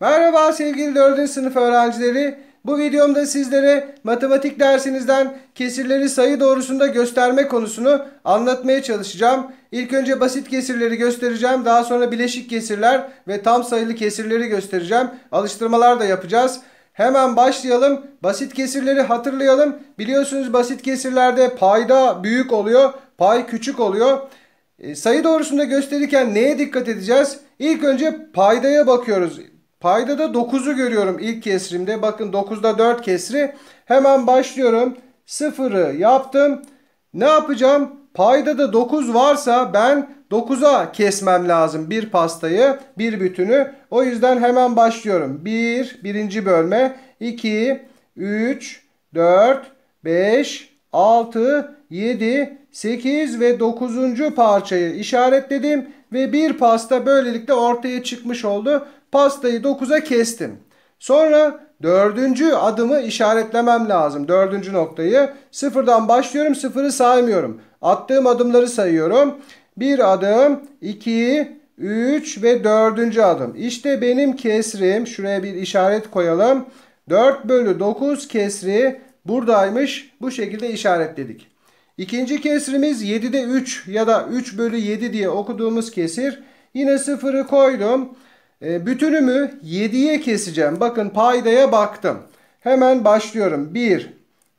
Merhaba sevgili 4. sınıf öğrencileri. Bu videomda sizlere matematik dersinizden kesirleri sayı doğrusunda gösterme konusunu anlatmaya çalışacağım. İlk önce basit kesirleri göstereceğim. Daha sonra bileşik kesirler ve tam sayılı kesirleri göstereceğim. Alıştırmalar da yapacağız. Hemen başlayalım. Basit kesirleri hatırlayalım. Biliyorsunuz basit kesirlerde payda büyük oluyor, pay küçük oluyor. E, sayı doğrusunda gösterirken neye dikkat edeceğiz? İlk önce paydaya bakıyoruz. Payda da 9'u görüyorum ilk kesrimde. Bakın 9'da 4 kesri. Hemen başlıyorum. 0'ı yaptım. Ne yapacağım? Payda da 9 varsa ben 9'a kesmem lazım bir pastayı, bir bütünü. O yüzden hemen başlıyorum. 1, birinci bölme. 2, 3, 4, 5, 6, 7, 8 ve 9. parçayı işaretledim. Ve bir pasta böylelikle ortaya çıkmış oldu. Pastayı 9'a kestim. Sonra dördüncü adımı işaretlemem lazım. Dördüncü noktayı sıfırdan başlıyorum sıfırı saymıyorum. Attığım adımları sayıyorum. Bir adım, iki, üç ve dördüncü adım. İşte benim kesrim. Şuraya bir işaret koyalım. 4 bölü 9 kesri buradaymış. Bu şekilde işaretledik. İkinci kesrimiz 7'de 3 ya da 3 bölü 7 diye okuduğumuz kesir. Yine sıfırı koydum. E, bütünümü 7'ye keseceğim. Bakın paydaya baktım. Hemen başlıyorum. 1,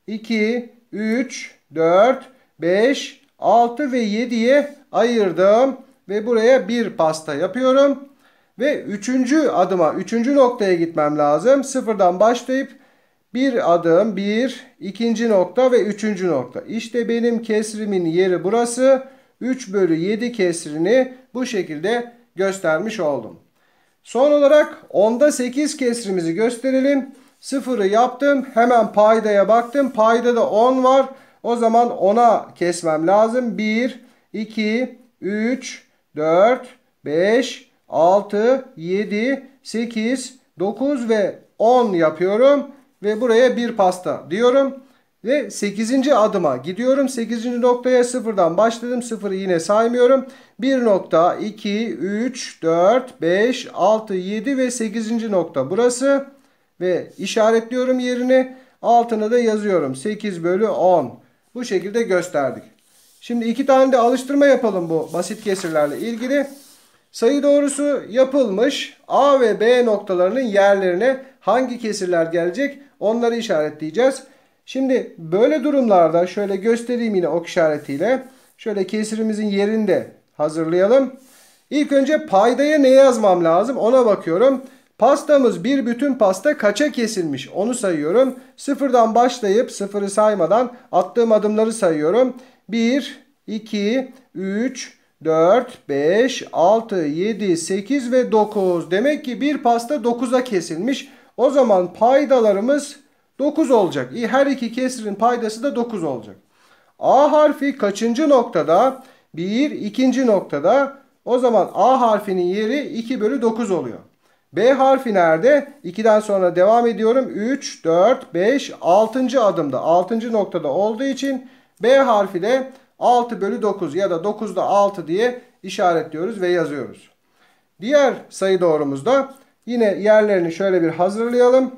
2, 3, 4, 5, 6 ve 7'ye ayırdım. Ve buraya bir pasta yapıyorum. Ve üçüncü adıma, üçüncü noktaya gitmem lazım. Sıfırdan başlayıp bir adım, bir, ikinci nokta ve üçüncü nokta. İşte benim kesrimin yeri burası. 3 bölü 7 kesrini bu şekilde göstermiş oldum. Son olarak onda 8 kesrimizi gösterelim. 0'ı yaptım. Hemen paydaya baktım. Payda da 10 var. O zaman 10'a kesmem lazım. 1, 2, 3, 4, 5, 6, 7, 8, 9 ve 10 yapıyorum. Ve buraya bir pasta diyorum. Ve 8. adıma gidiyorum. 8. noktaya sıfırdan başladım. Sıfırı yine saymıyorum. 1 nokta, 2, 3, 4, 5, 6, 7 ve 8. nokta burası. Ve işaretliyorum yerini. Altına da yazıyorum. 8 bölü 10. Bu şekilde gösterdik. Şimdi iki tane de alıştırma yapalım bu basit kesirlerle ilgili. Sayı doğrusu yapılmış A ve B noktalarının yerlerine hangi kesirler gelecek onları işaretleyeceğiz. Şimdi böyle durumlarda şöyle göstereyim yine ok işaretiyle. Şöyle kesirimizin yerinde hazırlayalım. İlk önce paydaya ne yazmam lazım ona bakıyorum. Pastamız bir bütün pasta kaça kesilmiş onu sayıyorum. Sıfırdan başlayıp sıfırı saymadan attığım adımları sayıyorum. 1, 2, 3, 4, 5, 6, 7, 8 ve 9. Demek ki bir pasta 9'a kesilmiş. O zaman paydalarımız 9 olacak. Her iki kesirin paydası da 9 olacak. A harfi kaçıncı noktada? 1, ikinci noktada. O zaman A harfinin yeri 2 bölü 9 oluyor. B harfi nerede? 2'den sonra devam ediyorum. 3, 4, 5, 6. adımda. 6. noktada olduğu için B harfi de 6 bölü 9 ya da da 6 diye işaretliyoruz ve yazıyoruz. Diğer sayı doğrumuzda yine yerlerini şöyle bir hazırlayalım.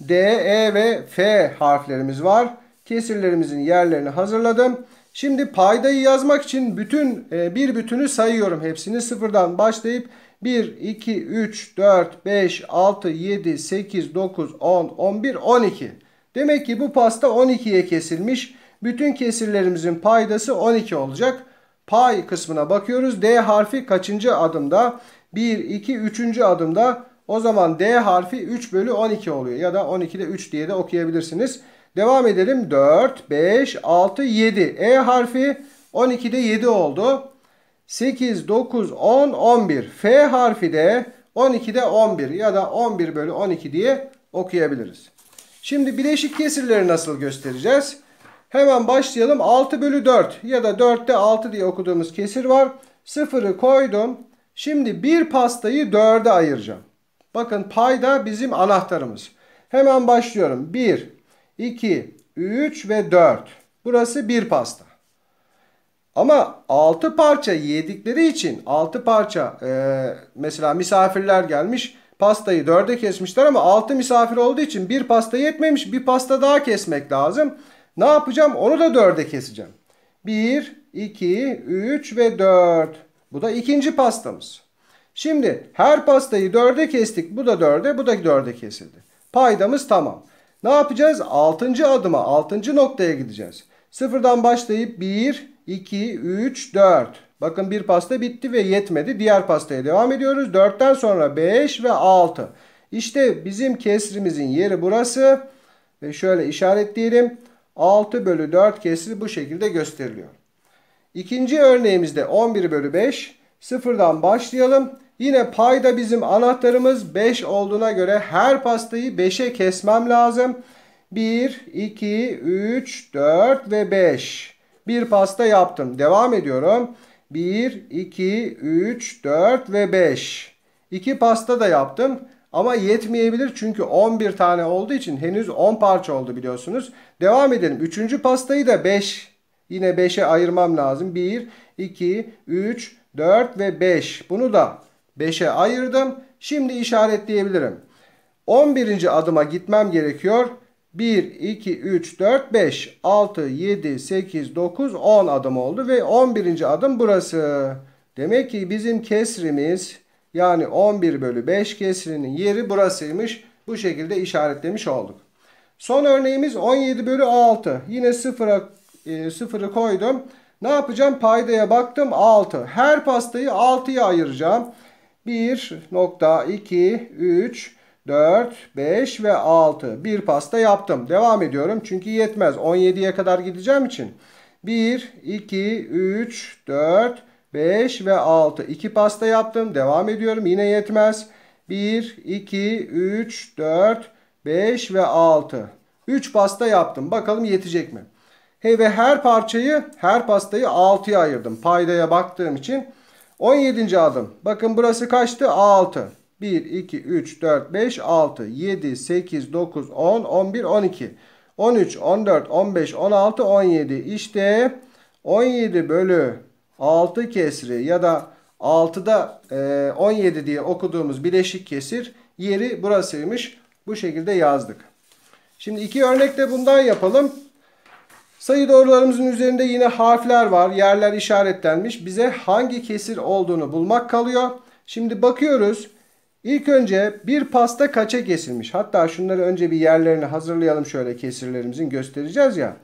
D, E ve F harflerimiz var. Kesirlerimizin yerlerini hazırladım. Şimdi paydayı yazmak için bütün e, bir bütünü sayıyorum. Hepsini sıfırdan başlayıp 1, 2, 3, 4, 5, 6, 7, 8, 9, 10, 11, 12. Demek ki bu pasta 12'ye kesilmiş. Bütün kesirlerimizin paydası 12 olacak. Pay kısmına bakıyoruz. D harfi kaçıncı adımda? 1, 2, 3. adımda o zaman D harfi 3 bölü 12 oluyor. Ya da 12 12'de 3 diye de okuyabilirsiniz. Devam edelim. 4, 5, 6, 7. E harfi 12 12'de 7 oldu. 8, 9, 10, 11. F harfi de 12 12'de 11 ya da 11 bölü 12 diye okuyabiliriz. Şimdi bileşik kesirleri nasıl göstereceğiz? Hemen başlayalım. 6 bölü 4 ya da 4'te 6 diye okuduğumuz kesir var. 0'ı koydum. Şimdi bir pastayı 4'e ayıracağım. Bakın payda bizim anahtarımız. Hemen başlıyorum. 1, 2, 3 ve 4. Burası bir pasta. Ama 6 parça yedikleri için 6 parça e, mesela misafirler gelmiş pastayı 4'e kesmişler ama 6 misafir olduğu için bir pasta yetmemiş bir pasta daha kesmek lazım. Ne yapacağım onu da 4'e keseceğim. 1, 2, 3 ve 4. Bu da ikinci pastamız. Şimdi her pastayı dörde kestik. Bu da dörde, bu da dörde kesildi. Paydamız tamam. Ne yapacağız? Altıncı adıma, altıncı noktaya gideceğiz. Sıfırdan başlayıp 1, 2, 3, 4. Bakın bir pasta bitti ve yetmedi. Diğer pastaya devam ediyoruz. 4'ten sonra 5 ve 6. İşte bizim kesrimizin yeri burası. Ve şöyle işaretleyelim. 6 bölü 4 kesri bu şekilde gösteriliyor. İkinci örneğimizde 11 bölü 5. Sıfırdan başlayalım. Yine payda bizim anahtarımız 5 olduğuna göre her pastayı 5'e kesmem lazım. 1, 2, 3, 4 ve 5. Bir pasta yaptım. Devam ediyorum. 1, 2, 3, 4 ve 5. 2 pasta da yaptım. Ama yetmeyebilir çünkü 11 tane olduğu için henüz 10 parça oldu biliyorsunuz. Devam edelim. Üçüncü pastayı da 5. Yine 5'e ayırmam lazım. 1, 2, 3, 4 ve 5. Bunu da 5'e ayırdım. Şimdi işaretleyebilirim. 11. adıma gitmem gerekiyor. 1, 2, 3, 4, 5, 6, 7, 8, 9, 10 adım oldu. Ve 11. adım burası. Demek ki bizim kesrimiz yani 11 bölü 5 kesrinin yeri burasıymış. Bu şekilde işaretlemiş olduk. Son örneğimiz 17 bölü 6. Yine sıfıra, e, sıfırı koydum. Ne yapacağım? Paydaya baktım 6. Her pastayı 6'ya ayıracağım. 1 nokta 2 3 4 5 ve 6 bir pasta yaptım. Devam ediyorum çünkü yetmez 17'ye kadar gideceğim için. 1 2 3 4 5 ve 6 2 pasta yaptım. Devam ediyorum yine yetmez. 1 2 3 4 5 ve 6 3 pasta yaptım. Bakalım yetecek mi? He ve her parçayı, her pastayı 6'ya ayırdım. Paydaya baktığım için 17. adım. Bakın burası kaçtı? 6. 1, 2, 3, 4, 5, 6, 7, 8, 9, 10, 11, 12, 13, 14, 15, 16, 17. İşte 17 bölü 6 kesri ya da 6'da 17 e, diye okuduğumuz bileşik kesir yeri burasıymış. Bu şekilde yazdık. Şimdi iki örnek de bundan yapalım. Sayı doğrularımızın üzerinde yine harfler var. Yerler işaretlenmiş. Bize hangi kesir olduğunu bulmak kalıyor. Şimdi bakıyoruz. İlk önce bir pasta kaça kesilmiş? Hatta şunları önce bir yerlerini hazırlayalım şöyle kesirlerimizin göstereceğiz ya.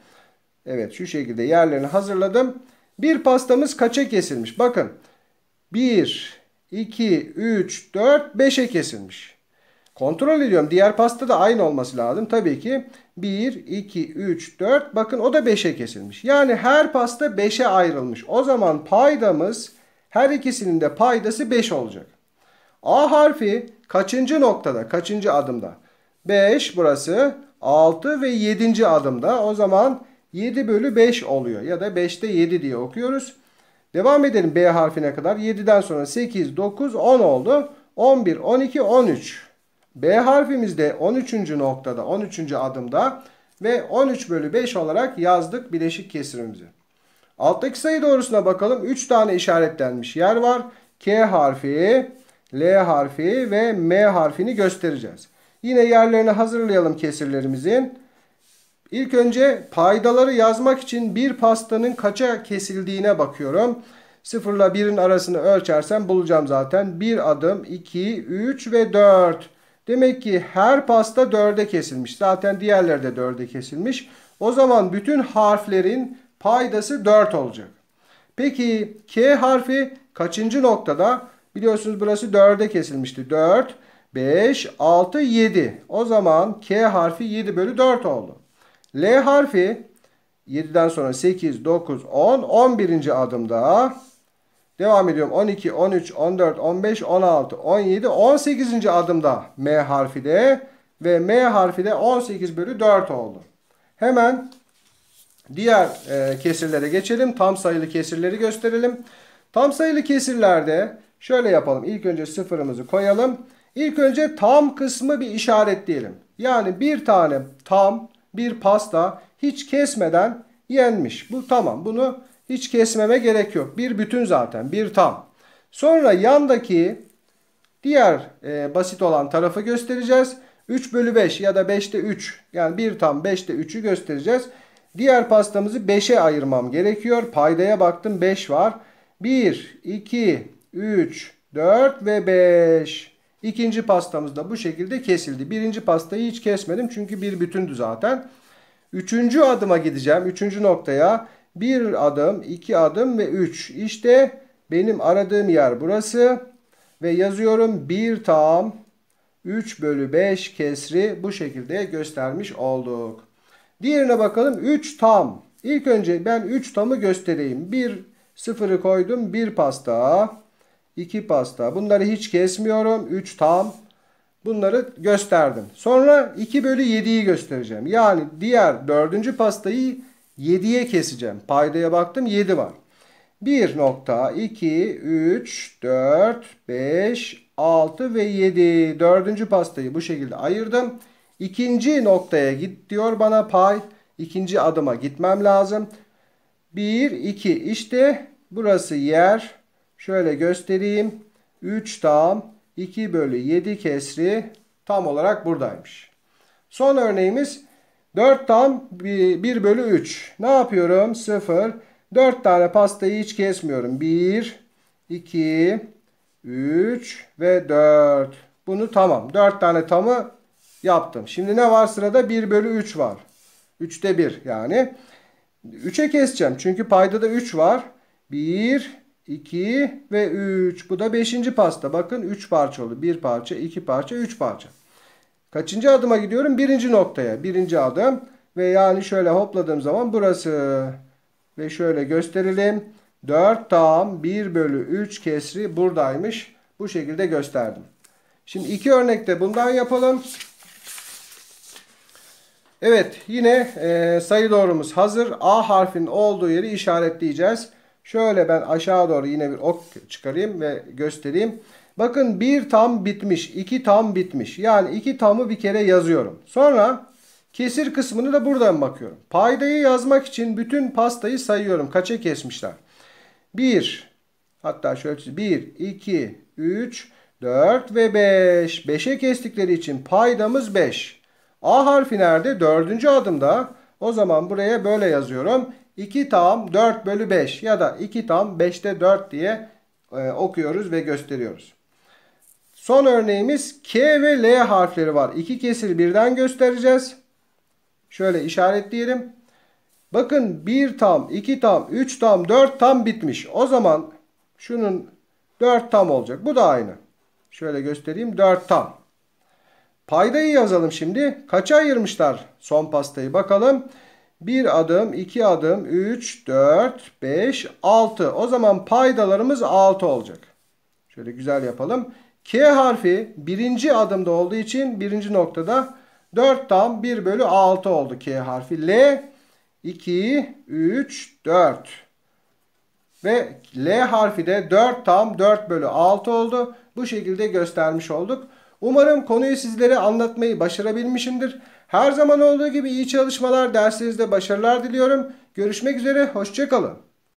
Evet şu şekilde yerlerini hazırladım. Bir pastamız kaça kesilmiş? Bakın 1, 2, 3, 4, 5'e kesilmiş. Kontrol ediyorum. Diğer pasta da aynı olması lazım. Tabii ki 1, 2, 3, 4. Bakın o da 5'e kesilmiş. Yani her pasta 5'e ayrılmış. O zaman paydamız her ikisinin de paydası 5 olacak. A harfi kaçıncı noktada? Kaçıncı adımda? 5 burası 6 ve 7. adımda. O zaman 7 bölü 5 oluyor. Ya da 5'te 7 diye okuyoruz. Devam edelim B harfine kadar. 7'den sonra 8, 9, 10 oldu. 11, 12, 13. B harfimiz de 13. noktada 13. adımda ve 13 bölü 5 olarak yazdık bileşik kesirimizi. Alttaki sayı doğrusuna bakalım. 3 tane işaretlenmiş yer var. K harfi, L harfi ve M harfini göstereceğiz. Yine yerlerini hazırlayalım kesirlerimizin. İlk önce paydaları yazmak için bir pastanın kaça kesildiğine bakıyorum. 0 ile 1'in arasını ölçersem bulacağım zaten. 1 adım, 2, 3 ve 4. Demek ki her pasta dörde kesilmiş. Zaten diğerleri de dörde kesilmiş. O zaman bütün harflerin paydası 4 olacak. Peki K harfi kaçıncı noktada? Biliyorsunuz burası 4'e kesilmişti. 4, 5, 6, 7. O zaman K harfi 7 bölü 4 oldu. L harfi 7'den sonra 8, 9, 10. 11. adımda Devam ediyorum. 12, 13, 14, 15, 16, 17, 18. adımda M harfi de ve M harfi de 18 bölü 4 oldu. Hemen diğer e, kesirlere geçelim. Tam sayılı kesirleri gösterelim. Tam sayılı kesirlerde şöyle yapalım. İlk önce sıfırımızı koyalım. İlk önce tam kısmı bir işaretleyelim. Yani bir tane tam bir pasta hiç kesmeden yenmiş. Bu tamam. Bunu hiç kesmeme gerek yok. Bir bütün zaten. Bir tam. Sonra yandaki diğer e, basit olan tarafı göstereceğiz. 3 bölü 5 ya da 5'te 3 yani bir tam 5'te 3'ü göstereceğiz. Diğer pastamızı 5'e ayırmam gerekiyor. Paydaya baktım 5 var. 1, 2, 3, 4 ve 5. İkinci pastamız da bu şekilde kesildi. Birinci pastayı hiç kesmedim çünkü bir bütündü zaten. Üçüncü adıma gideceğim. Üçüncü noktaya bir adım, iki adım ve üç. İşte benim aradığım yer burası. Ve yazıyorum bir tam 3 bölü 5 kesri bu şekilde göstermiş olduk. Diğerine bakalım 3 tam. İlk önce ben 3 tamı göstereyim. 1 sıfırı koydum 1 pasta 2 pasta bunları hiç kesmiyorum 3 tam bunları gösterdim. Sonra 2 bölü 7'yi göstereceğim. Yani diğer 4. pastayı 7'ye keseceğim. Paydaya baktım 7 var. 1 nokta 2, 3, 4, 5, 6 ve 7. Dördüncü pastayı bu şekilde ayırdım. İkinci noktaya git diyor bana pay. İkinci adıma gitmem lazım. 1, 2 işte burası yer. Şöyle göstereyim. 3 tam 2 bölü 7 kesri tam olarak buradaymış. Son örneğimiz 4 tam 1 bölü 3. Ne yapıyorum? 0. 4 tane pastayı hiç kesmiyorum. 1, 2, 3 ve 4. Bunu tamam. 4 tane tamı yaptım. Şimdi ne var sırada? 1 bölü 3 var. 3'te 1 yani. 3'e keseceğim. Çünkü payda da 3 var. 1, 2 ve 3. Bu da 5. pasta. Bakın 3 parça oldu. 1 parça, 2 parça, 3 parça. Kaçıncı adıma gidiyorum? Birinci noktaya. Birinci adım. Ve yani şöyle hopladığım zaman burası. Ve şöyle gösterelim. 4 tam 1 bölü 3 kesri buradaymış. Bu şekilde gösterdim. Şimdi iki örnekte bundan yapalım. Evet yine e, sayı doğrumuz hazır. A harfinin olduğu yeri işaretleyeceğiz. Şöyle ben aşağı doğru yine bir ok çıkarayım ve göstereyim. Bakın bir tam bitmiş, iki tam bitmiş. Yani iki tamı bir kere yazıyorum. Sonra kesir kısmını da buradan bakıyorum. Paydayı yazmak için bütün pastayı sayıyorum. Kaça kesmişler? 1, hatta şöyle çizeyim. 1, 2, 3, 4 ve 5. 5'e kestikleri için paydamız 5. A harfi nerede? Dördüncü adımda. O zaman buraya böyle yazıyorum. 2 tam 4 bölü 5 ya da 2 tam 5'te 4 diye e, okuyoruz ve gösteriyoruz. Son örneğimiz K ve L harfleri var. İki kesiri birden göstereceğiz. Şöyle işaretleyelim. Bakın 1 tam, 2 tam, 3 tam, 4 tam bitmiş. O zaman şunun 4 tam olacak. Bu da aynı. Şöyle göstereyim. 4 tam. Paydayı yazalım şimdi. Kaça ayırmışlar son pastayı bakalım. 1 adım, 2 adım, 3, 4, 5, 6. O zaman paydalarımız 6 olacak. Şöyle güzel yapalım. K harfi birinci adımda olduğu için birinci noktada 4 tam 1 bölü 6 oldu K harfi. L 2, 3, 4. Ve L harfi de 4 tam 4 bölü 6 oldu. Bu şekilde göstermiş olduk. Umarım konuyu sizlere anlatmayı başarabilmişimdir. Her zaman olduğu gibi iyi çalışmalar dersinizde başarılar diliyorum. Görüşmek üzere, hoşçakalın.